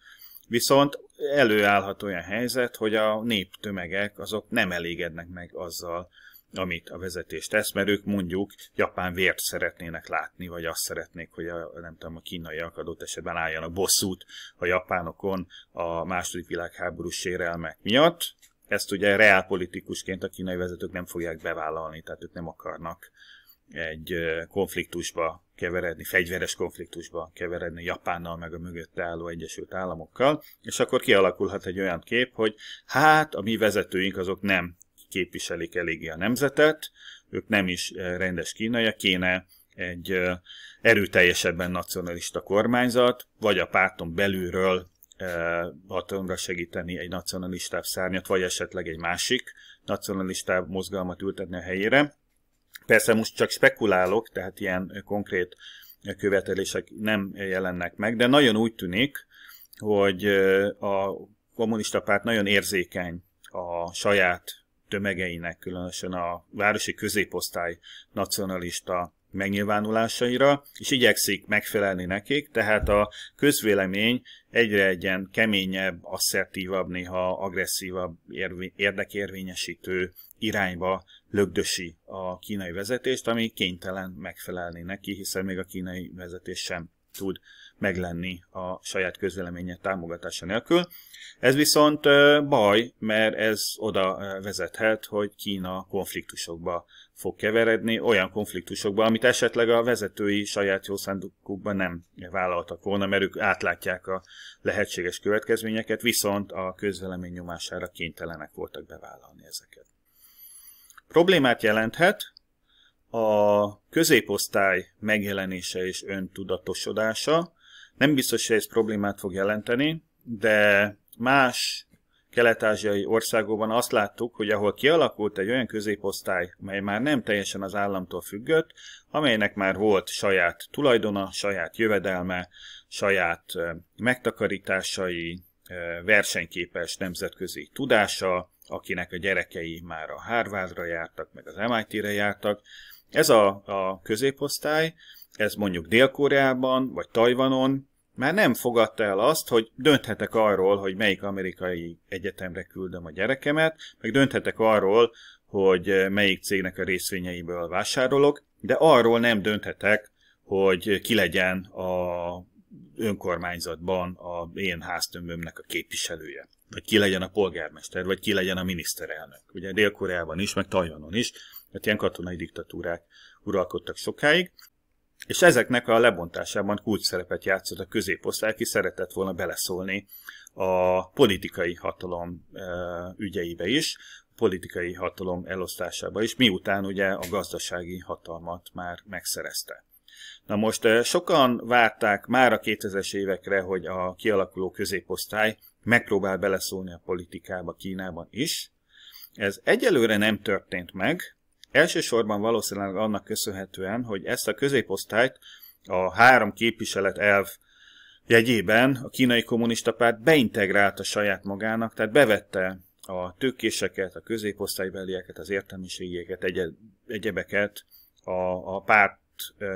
Viszont előállhat olyan helyzet, hogy a néptömegek azok nem elégednek meg azzal, amit a vezetés tesz, mert ők mondjuk Japán vért szeretnének látni, vagy azt szeretnék, hogy a, nem tudom, a kínaiak adott esetben álljanak bosszút a japánokon a második világháború sérelmek miatt. Ezt ugye reálpolitikusként a kínai vezetők nem fogják bevállalni, tehát ők nem akarnak egy konfliktusba keveredni, fegyveres konfliktusba keveredni Japánnal, meg a mögötte álló Egyesült Államokkal, és akkor kialakulhat egy olyan kép, hogy hát a mi vezetőink azok nem képviselik eléggé a nemzetet, ők nem is eh, rendes kínaiak, kéne egy eh, erőteljesebben nacionalista kormányzat, vagy a párton belülről hatalomra eh, segíteni egy nacionalistább szárnyat, vagy esetleg egy másik nacionalistább mozgalmat ültetni a helyére. Persze most csak spekulálok, tehát ilyen konkrét követelések nem jelennek meg, de nagyon úgy tűnik, hogy a kommunista párt nagyon érzékeny a saját tömegeinek, különösen a városi középosztály nacionalista megnyilvánulásaira, és igyekszik megfelelni nekik, tehát a közvélemény egyre egyen keményebb, asszertívabb, néha agresszívabb, érdekérvényesítő irányba lögdösi a kínai vezetést, ami kénytelen megfelelni neki, hiszen még a kínai vezetés sem tud meglenni a saját közvéleménye támogatása nélkül. Ez viszont baj, mert ez oda vezethet, hogy Kína konfliktusokba fog keveredni, olyan konfliktusokba, amit esetleg a vezetői saját jó szándékukban nem vállaltak volna, mert ők átlátják a lehetséges következményeket, viszont a közvélemény nyomására kénytelenek voltak bevállalni ezeket. Problémát jelenthet, a középosztály megjelenése és öntudatosodása. Nem biztos, hogy ez problémát fog jelenteni, de más kelet-ázsiai országokban azt láttuk, hogy ahol kialakult egy olyan középosztály, mely már nem teljesen az államtól függött, amelynek már volt saját tulajdona, saját jövedelme, saját megtakarításai, versenyképes nemzetközi tudása, akinek a gyerekei már a Harvardra jártak, meg az MIT-re jártak, ez a, a középosztály, ez mondjuk Dél-Koreában vagy Tajvanon már nem fogadta el azt, hogy dönthetek arról, hogy melyik amerikai egyetemre küldöm a gyerekemet, meg dönthetek arról, hogy eh, melyik cégnek a részvényeiből vásárolok, de arról nem dönthetek, hogy ki legyen a önkormányzatban a én háztömbömnek a képviselője, vagy ki legyen a polgármester, vagy ki legyen a miniszterelnök. Ugye Dél-Koreában is, meg Tajvanon is mert ilyen katonai diktatúrák uralkodtak sokáig, és ezeknek a lebontásában kulcs szerepet játszott a középosztály, aki szeretett volna beleszólni a politikai hatalom e, ügyeibe is, a politikai hatalom elosztásába is, miután ugye a gazdasági hatalmat már megszerezte. Na most e, sokan várták már a 2000-es évekre, hogy a kialakuló középosztály megpróbál beleszólni a politikába Kínában is. Ez egyelőre nem történt meg, Elsősorban valószínűleg annak köszönhetően, hogy ezt a középosztályt a három képviselet elv jegyében a kínai kommunista párt beintegrálta saját magának, tehát bevette a tőkéseket, a középosztálybelieket, az értelmiségeket, egye, egyebeket a, a párt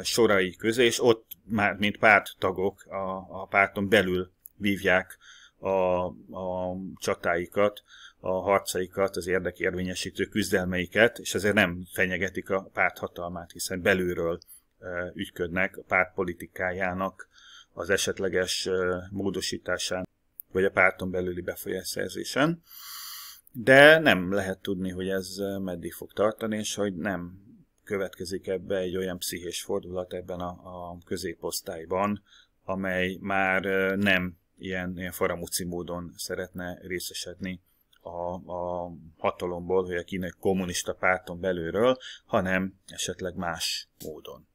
sorai közé, és ott már, mint párttagok a, a párton belül vívják a, a csatáikat a harcaikat, az érdekérvényesítő küzdelmeiket, és ezért nem fenyegetik a párt hatalmát, hiszen belülről e, ügyködnek a párt politikájának az esetleges e, módosításán, vagy a párton belüli befolyásszerzésen. De nem lehet tudni, hogy ez e, meddig fog tartani, és hogy nem következik ebbe egy olyan pszichés fordulat ebben a, a középosztályban, amely már nem ilyen, ilyen faramuci módon szeretne részesedni a, a hatalomból, vagy akinek kommunista párton belülről, hanem esetleg más módon.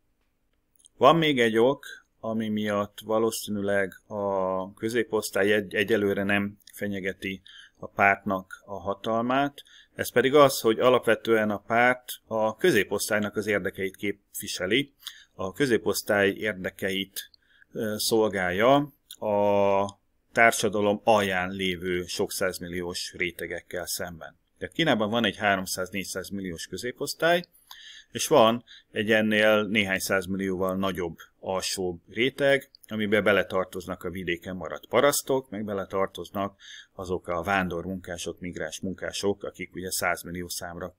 Van még egy ok, ami miatt valószínűleg a középosztály egy, egyelőre nem fenyegeti a pártnak a hatalmát, ez pedig az, hogy alapvetően a párt a középosztálynak az érdekeit képviseli, a középosztály érdekeit szolgálja, a társadalom alján lévő sok százmilliós rétegekkel szemben. Tehát Kínában van egy 300-400 milliós középosztály, és van egy ennél néhány százmillióval nagyobb alsóbb réteg, amiben beletartoznak a vidéken maradt parasztok, meg beletartoznak azok a vándormunkások, migráns munkások, akik ugye 100 millió számra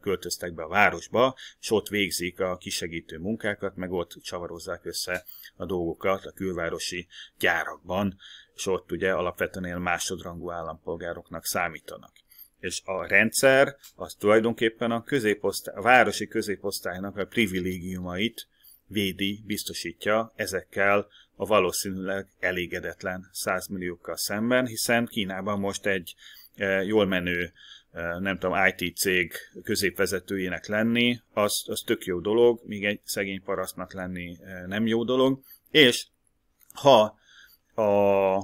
költöztek be a városba, és ott végzik a kisegítő munkákat, meg ott csavarozzák össze a dolgokat a külvárosi gyárakban, és ott ugye alapvetően ilyen másodrangú állampolgároknak számítanak. És a rendszer az tulajdonképpen a, középosztály, a városi középosztálynak a privilégiumait védi, biztosítja ezekkel a valószínűleg elégedetlen 100 milliókkal szemben, hiszen Kínában most egy e, jól menő, e, nem tudom, IT cég középvezetőjének lenni, az, az tök jó dolog, míg egy szegény parasztnak lenni e, nem jó dolog, és ha a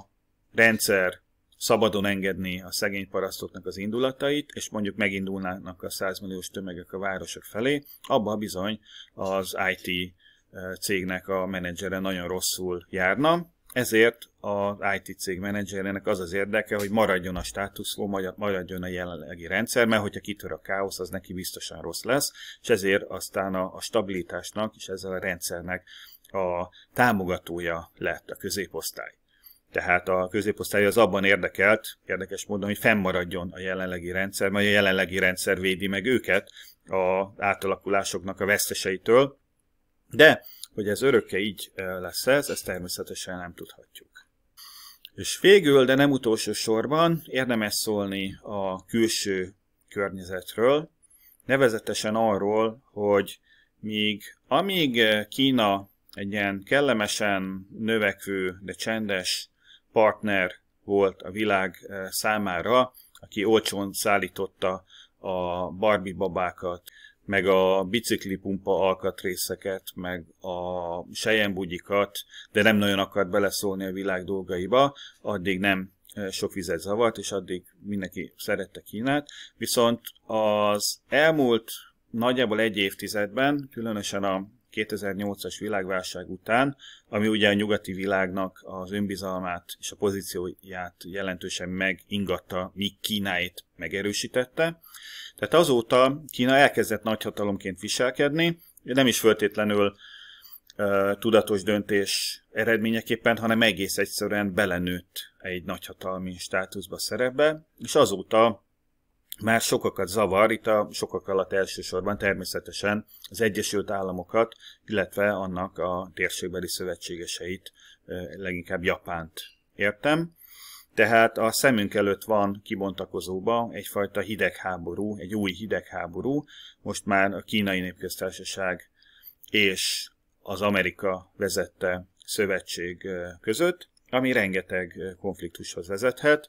rendszer szabadon engedni a szegény parasztoknak az indulatait, és mondjuk megindulnának a 100 milliós tömegek a városok felé, abban bizony az IT eh, cégnek a menedzsere nagyon rosszul járna, ezért az IT cég menedzserének az az érdeke, hogy maradjon a status quo, maradjon a jelenlegi rendszer, mert hogyha kitör a káosz, az neki biztosan rossz lesz, és ezért aztán a, a stabilitásnak és ezzel a rendszernek a támogatója lett a középosztály tehát a középosztály az abban érdekelt, érdekes módon, hogy fennmaradjon a jelenlegi rendszer, mert a jelenlegi rendszer védi meg őket az átalakulásoknak a veszteseitől, de hogy ez örökke így eh, lesz ez, ezt természetesen nem tudhatjuk. És végül, de nem utolsó sorban érdemes szólni a külső környezetről, nevezetesen arról, hogy míg amíg eh, Kína egy ilyen kellemesen növekvő, de csendes partner volt a világ eh, számára, aki olcsón szállította a Barbie babákat, meg a biciklipumpa alkatrészeket, meg a sejembugyikat, de nem nagyon akart beleszólni a világ dolgaiba, addig nem eh, sok vizet zavart, és addig mindenki szerette Kínát. Viszont az elmúlt nagyjából egy évtizedben, különösen a 2008-as világválság után, ami ugye a nyugati világnak az önbizalmát és a pozícióját jelentősen megingatta, míg Kínáit megerősítette. Tehát azóta Kína elkezdett nagyhatalomként viselkedni, nem is föltétlenül tudatos döntés eredményeképpen, hanem egész egyszerűen belenőtt egy nagyhatalmi státuszba, szerepbe, és azóta már sokakat zavar, itt a sokak alatt elsősorban természetesen az Egyesült Államokat, illetve annak a térségbeli szövetségeseit, leginkább Japánt értem. Tehát a szemünk előtt van kibontakozóba egyfajta hidegháború, egy új hidegháború, most már a kínai népköztársaság és az Amerika vezette szövetség között, ami rengeteg konfliktushoz vezethet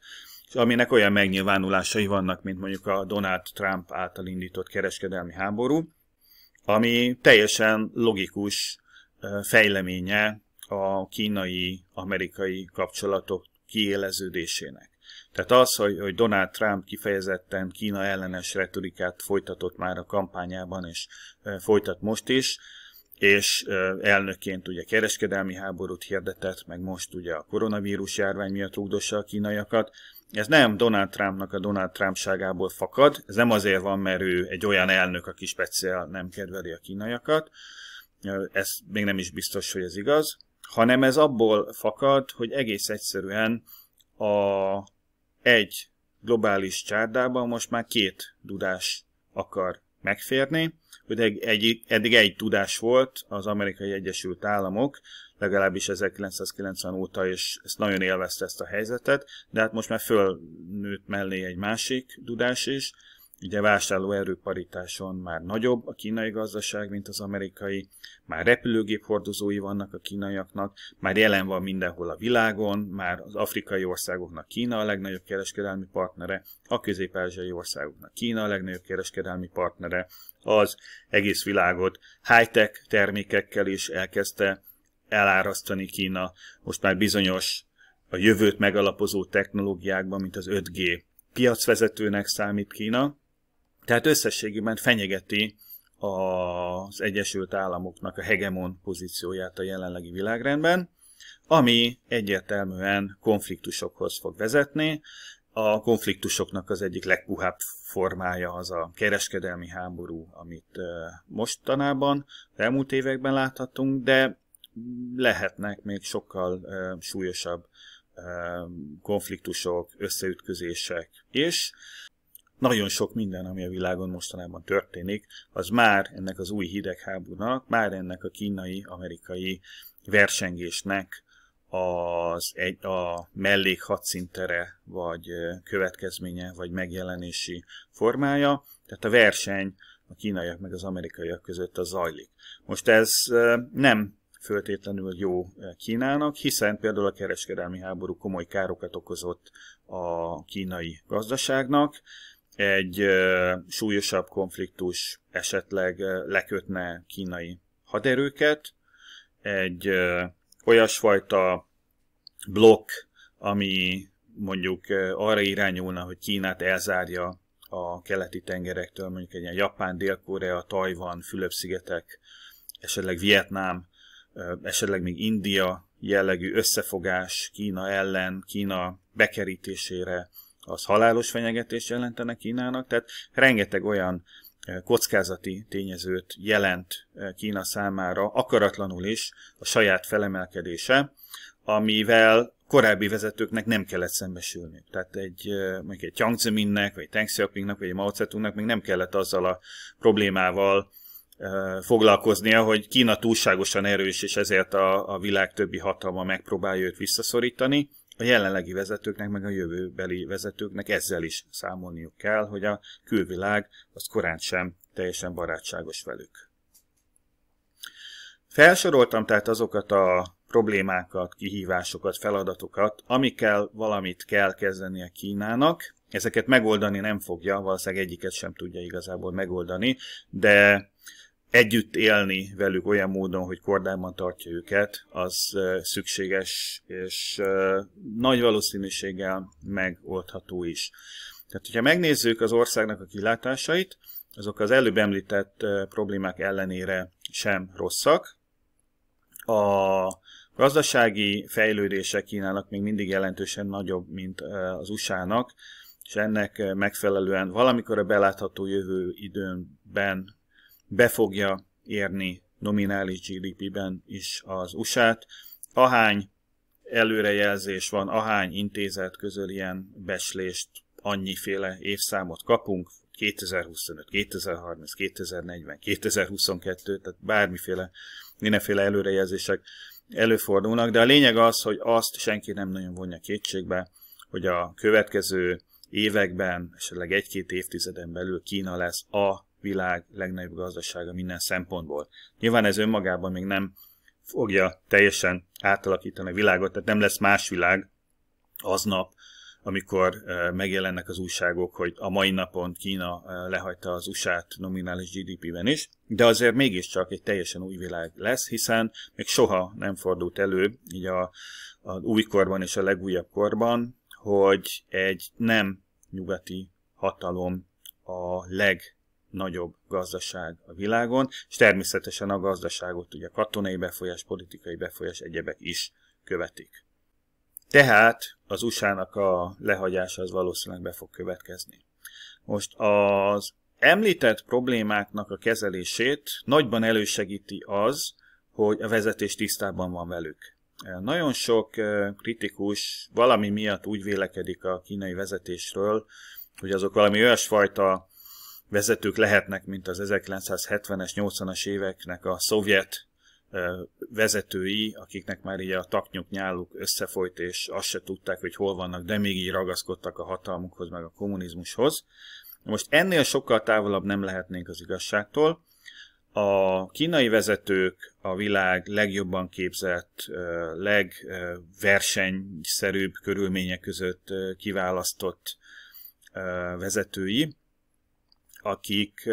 aminek olyan megnyilvánulásai vannak, mint mondjuk a Donald Trump által indított kereskedelmi háború, ami teljesen logikus fejleménye a kínai-amerikai kapcsolatok kiéleződésének. Tehát az, hogy, hogy Donald Trump kifejezetten Kína ellenes retorikát folytatott már a kampányában, és folytat most is, és elnökként ugye kereskedelmi háborút hirdetett, meg most ugye a koronavírus járvány miatt rúgdossa a kínaiakat, ez nem Donald Trumpnak a Donald Trumpságából fakad, ez nem azért van, mert ő egy olyan elnök, aki speciál nem kedveli a kínaiakat, ez még nem is biztos, hogy ez igaz, hanem ez abból fakad, hogy egész egyszerűen a egy globális csárdában most már két dudás akar megférni. hogy egy, eddig egy tudás volt az amerikai Egyesült Államok, legalábbis 1990 óta, és ezt nagyon élvezte ezt a helyzetet, de hát most már fölnőtt mellé egy másik dudás is, Ugye vásárló erőparitáson már nagyobb a kínai gazdaság, mint az amerikai, már repülőgép hordozói vannak a kínaiaknak, már jelen van mindenhol a világon, már az afrikai országoknak Kína a legnagyobb kereskedelmi partnere, a közép országoknak Kína a legnagyobb kereskedelmi partnere, az egész világot high-tech termékekkel is elkezdte elárasztani Kína most már bizonyos a jövőt megalapozó technológiákban, mint az 5G piacvezetőnek számít Kína, tehát összességében fenyegeti az Egyesült Államoknak a hegemon pozícióját a jelenlegi világrendben, ami egyértelműen konfliktusokhoz fog vezetni. A konfliktusoknak az egyik legpuhább formája az a kereskedelmi háború, amit mostanában, elmúlt években láthatunk, de lehetnek még sokkal súlyosabb konfliktusok, összeütközések, és nagyon sok minden, ami a világon mostanában történik, az már ennek az új hidegháborúnak, már ennek a kínai-amerikai versengésnek az egy, a mellék hadszintere, vagy következménye, vagy megjelenési formája. Tehát a verseny a kínaiak meg az amerikaiak között az zajlik. Most ez nem föltétlenül jó eh, Kínának, hiszen például a kereskedelmi háború komoly károkat okozott a kínai gazdaságnak, egy eh, súlyosabb konfliktus esetleg eh, lekötne kínai haderőket, egy olyasfajta blokk, ami mondjuk arra irányulna, hogy Kínát elzárja a keleti tengerektől, mondjuk egy ilyen Japán, Dél-Korea, Tajvan, Fülöp-szigetek, esetleg Vietnám esetleg még India jellegű összefogás Kína ellen, Kína bekerítésére, az halálos fenyegetés jelentene Kínának, tehát rengeteg olyan kockázati tényezőt jelent Kína számára, akaratlanul is a saját felemelkedése, amivel korábbi vezetőknek nem kellett szembesülni. Tehát egy, mondjuk egy Jiang Zeminnek, vagy egy Deng Xiaopingnak, vagy egy Mao Zedongnak még nem kellett azzal a problémával foglalkoznia, hogy Kína túlságosan erős, és ezért a, a világ többi hatalma megpróbálja őt visszaszorítani. A jelenlegi vezetőknek, meg a jövőbeli vezetőknek ezzel is számolniuk kell, hogy a külvilág az korán sem teljesen barátságos velük. Felsoroltam tehát azokat a problémákat, kihívásokat, feladatokat, amikkel valamit kell kezdenie Kínának. Ezeket megoldani nem fogja, valószínűleg egyiket sem tudja igazából megoldani, de együtt élni velük olyan módon, hogy kordában tartja őket, az szükséges, és nagy valószínűséggel megoldható is. Tehát, hogyha megnézzük az országnak a kilátásait, azok az előbb említett problémák ellenére sem rosszak. A gazdasági fejlődése Kínának még mindig jelentősen nagyobb, mint az USA-nak, és ennek megfelelően valamikor a belátható jövő időnben be fogja érni nominális GDP-ben is az USA-t. Ahány előrejelzés van, ahány intézet közül ilyen beslést, annyiféle évszámot kapunk, 2025, 2030, 2040, 2022, tehát bármiféle, mindenféle előrejelzések előfordulnak, de a lényeg az, hogy azt senki nem nagyon vonja kétségbe, hogy a következő években, esetleg egy-két évtizeden belül Kína lesz a világ legnagyobb gazdasága minden szempontból. Nyilván ez önmagában még nem fogja teljesen átalakítani a világot, tehát nem lesz más világ aznap, amikor eh, megjelennek az újságok, hogy a mai napon Kína eh, lehagyta az USA-t nominális GDP-ben is, de azért mégiscsak egy teljesen új világ lesz, hiszen még soha nem fordult elő, így a, a újkorban és a legújabb korban, hogy egy nem nyugati hatalom a leg legnagyobb gazdaság a világon, és természetesen a gazdaságot ugye katonai befolyás, politikai befolyás, egyebek is követik. Tehát az USA-nak a lehagyása az valószínűleg be fog következni. Most az említett problémáknak a kezelését nagyban elősegíti az, hogy a vezetés tisztában van velük. Nagyon sok eh, kritikus valami miatt úgy vélekedik a kínai vezetésről, hogy azok valami olyasfajta vezetők lehetnek, mint az 1970-es, 80-as éveknek a szovjet vezetői, akiknek már így a taknyuk nyáluk összefolyt, és azt se tudták, hogy hol vannak, de még így ragaszkodtak a hatalmukhoz, meg a kommunizmushoz. Most ennél sokkal távolabb nem lehetnénk az igazságtól. A kínai vezetők a világ legjobban képzett, legversenyszerűbb körülmények között kiválasztott vezetői, akik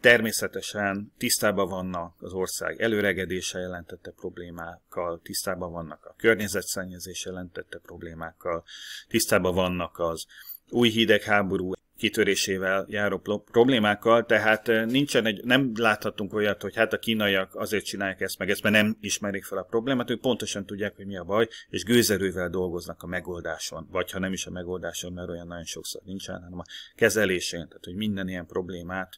természetesen tisztában vannak az ország előregedése jelentette problémákkal, tisztában vannak a környezetszennyezés jelentette problémákkal, tisztában vannak az új hidegháború kitörésével járó problémákkal, tehát nincsen egy, nem láthatunk olyat, hogy hát a kínaiak azért csinálják ezt meg ezt, mert nem ismerik fel a problémát, ők pontosan tudják, hogy mi a baj, és gőzerővel dolgoznak a megoldáson, vagy ha nem is a megoldáson, mert olyan nagyon sokszor nincsen, hanem a kezelésén, tehát hogy minden ilyen problémát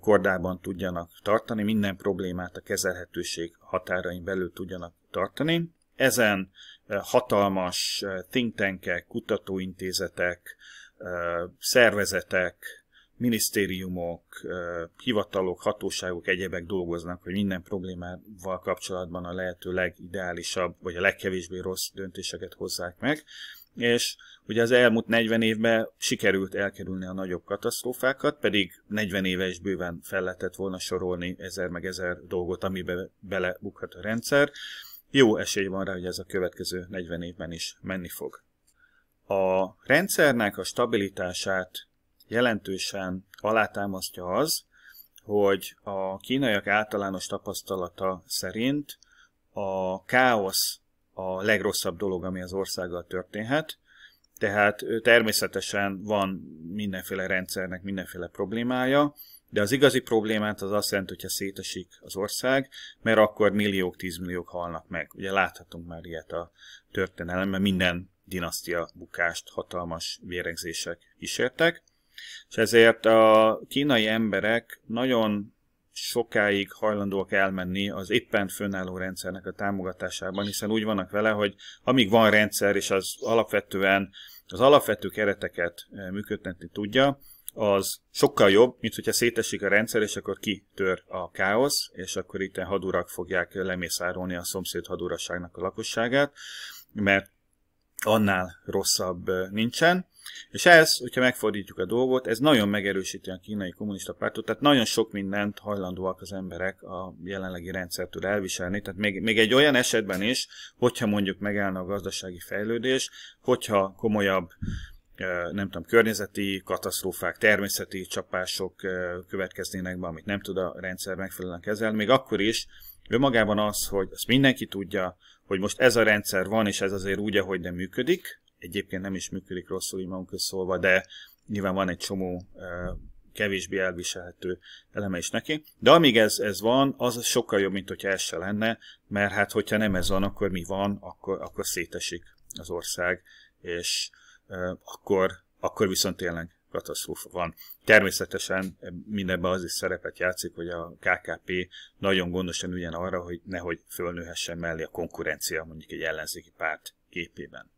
kordában tudjanak tartani, minden problémát a kezelhetőség határain belül tudjanak tartani. Ezen hatalmas think tankek, kutatóintézetek, szervezetek, minisztériumok, hivatalok, hatóságok, egyebek dolgoznak, hogy minden problémával kapcsolatban a lehető legideálisabb, vagy a legkevésbé rossz döntéseket hozzák meg, és ugye az elmúlt 40 évben sikerült elkerülni a nagyobb katasztrófákat, pedig 40 éve is bőven fel lehetett volna sorolni ezer meg ezer dolgot, amibe belebukhat a rendszer. Jó esély van rá, hogy ez a következő 40 évben is menni fog. A rendszernek a stabilitását jelentősen alátámasztja az, hogy a kínaiak általános tapasztalata szerint a káosz a legrosszabb dolog, ami az országgal történhet, tehát természetesen van mindenféle rendszernek mindenféle problémája, de az igazi problémát az azt jelenti, hogyha szétesik az ország, mert akkor milliók, tízmilliók halnak meg. Ugye láthatunk már ilyet a történelemben, minden dinasztia bukást hatalmas vérengzések kísértek, és ezért a kínai emberek nagyon sokáig hajlandóak elmenni az éppen fönnálló rendszernek a támogatásában, hiszen úgy vannak vele, hogy amíg van rendszer, és az alapvetően az alapvető kereteket eh, működtetni tudja, az sokkal jobb, mint hogyha szétesik a rendszer, és akkor kitör a káosz, és akkor itt a hadurak fogják lemészárolni a szomszéd haduraságnak a lakosságát, mert annál rosszabb nincsen. És ez, hogyha megfordítjuk a dolgot, ez nagyon megerősíti a kínai kommunista pártot, tehát nagyon sok mindent hajlandóak az emberek a jelenlegi rendszertől elviselni, tehát még, még egy olyan esetben is, hogyha mondjuk megállna a gazdasági fejlődés, hogyha komolyabb nem tudom, környezeti katasztrófák, természeti csapások következnének be, amit nem tud a rendszer megfelelően kezelni, még akkor is önmagában az, hogy ezt mindenki tudja, hogy most ez a rendszer van, és ez azért úgy, ahogy nem működik. Egyébként nem is működik rosszul, így magunk szólva, de nyilván van egy csomó kevésbé elviselhető eleme is neki. De amíg ez, ez van, az sokkal jobb, mint hogyha ez se lenne, mert hát hogyha nem ez van, akkor mi van, akkor, akkor szétesik az ország, és akkor, akkor viszont tényleg katasztrófa van. Természetesen mindenben az is szerepet játszik, hogy a KKP nagyon gondosan ügyen arra, hogy nehogy fölnőhessen mellé a konkurencia mondjuk egy ellenzéki párt képében.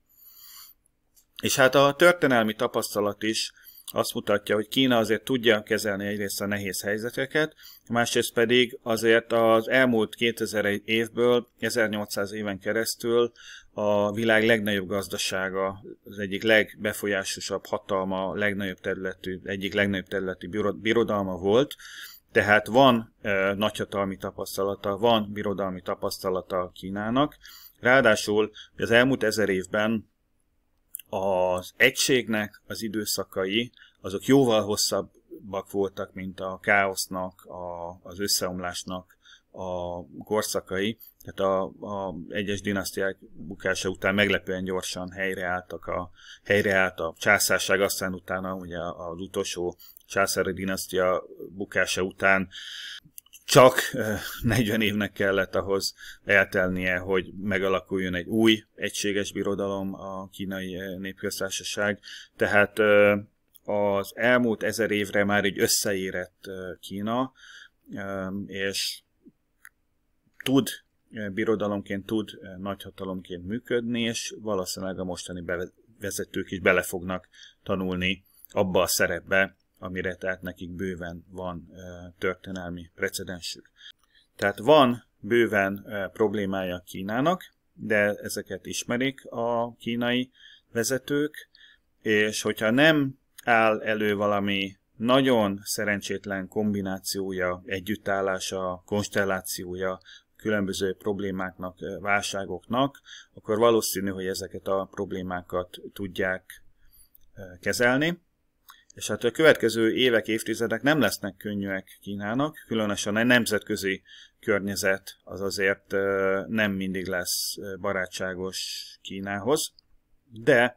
És hát a történelmi tapasztalat is azt mutatja, hogy Kína azért tudja kezelni egyrészt a nehéz helyzeteket, másrészt pedig azért az elmúlt 2000 évből, 1800 éven keresztül a világ legnagyobb gazdasága, az egyik legbefolyásosabb hatalma, legnagyobb területű, egyik legnagyobb területű birodalma volt, tehát van e, nagyhatalmi tapasztalata, van birodalmi tapasztalata Kínának, ráadásul az elmúlt ezer évben az egységnek az időszakai azok jóval hosszabbak voltak, mint a káosznak, a, az összeomlásnak a korszakai, tehát a, a egyes dinasztiák bukása után meglepően gyorsan helyreálltak a, helyreállt a császárság, aztán utána ugye az utolsó császári dinasztia bukása után csak 40 évnek kellett ahhoz eltelnie, hogy megalakuljon egy új egységes birodalom, a kínai népköztársaság. Tehát az elmúlt ezer évre már egy összeérett Kína, és tud birodalomként tud eh, nagyhatalomként működni, és valószínűleg a mostani vezetők is bele fognak tanulni abba a szerepbe, amire tehát nekik bőven van eh, történelmi precedensük. Tehát van bőven eh, problémája Kínának, de ezeket ismerik a kínai vezetők, és hogyha nem áll elő valami nagyon szerencsétlen kombinációja, együttállása, konstellációja különböző problémáknak, eh, válságoknak, akkor valószínű, hogy ezeket a problémákat tudják eh, kezelni. És hát a következő évek, évtizedek nem lesznek könnyűek Kínának, különösen a nemzetközi környezet az azért eh, nem mindig lesz barátságos Kínához, de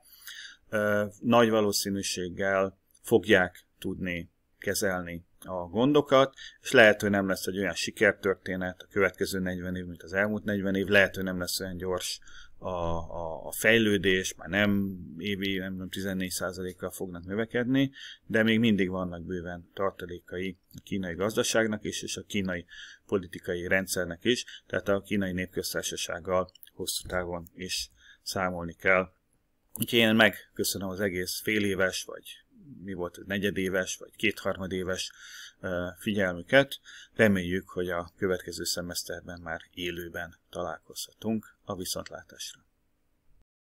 nagy valószínűséggel fogják tudni kezelni a gondokat, és lehet, hogy nem lesz egy olyan sikertörténet a következő 40 év, mint az elmúlt 40 év, lehet, hogy nem lesz olyan gyors a, a, a fejlődés, már nem évi, nem tudom, 14%-kal fognak növekedni, de még mindig vannak bőven tartalékai a kínai gazdaságnak is, és a kínai politikai rendszernek is, tehát a kínai népköztársasággal hosszú távon is számolni kell. Úgyhogy én megköszönöm az egész fél éves, vagy mi volt ez, negyedéves vagy kétharmadéves figyelmüket. Reméljük, hogy a következő szemeszterben már élőben találkozhatunk a viszontlátásra.